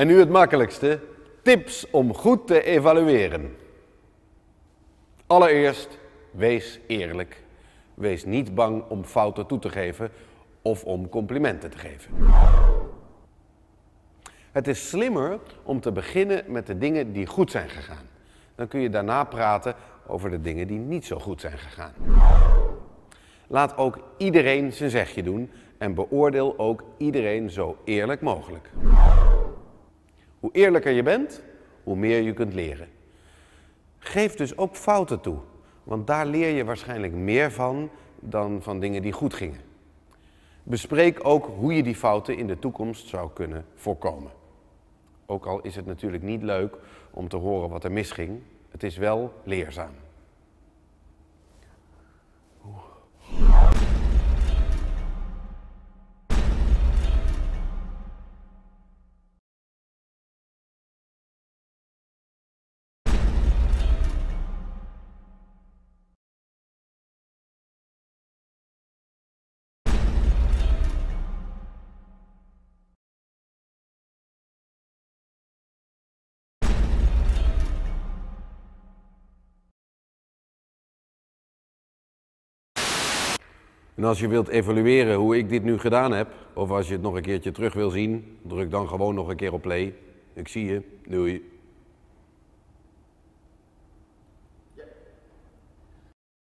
En nu het makkelijkste: tips om goed te evalueren. Allereerst, wees eerlijk. Wees niet bang om fouten toe te geven of om complimenten te geven. Het is slimmer om te beginnen met de dingen die goed zijn gegaan. Dan kun je daarna praten over de dingen die niet zo goed zijn gegaan. Laat ook iedereen zijn zegje doen en beoordeel ook iedereen zo eerlijk mogelijk. Hoe eerlijker je bent, hoe meer je kunt leren. Geef dus ook fouten toe, want daar leer je waarschijnlijk meer van dan van dingen die goed gingen. Bespreek ook hoe je die fouten in de toekomst zou kunnen voorkomen. Ook al is het natuurlijk niet leuk om te horen wat er misging, het is wel leerzaam. En als je wilt evalueren hoe ik dit nu gedaan heb, of als je het nog een keertje terug wil zien, druk dan gewoon nog een keer op play. Ik zie je. Doei.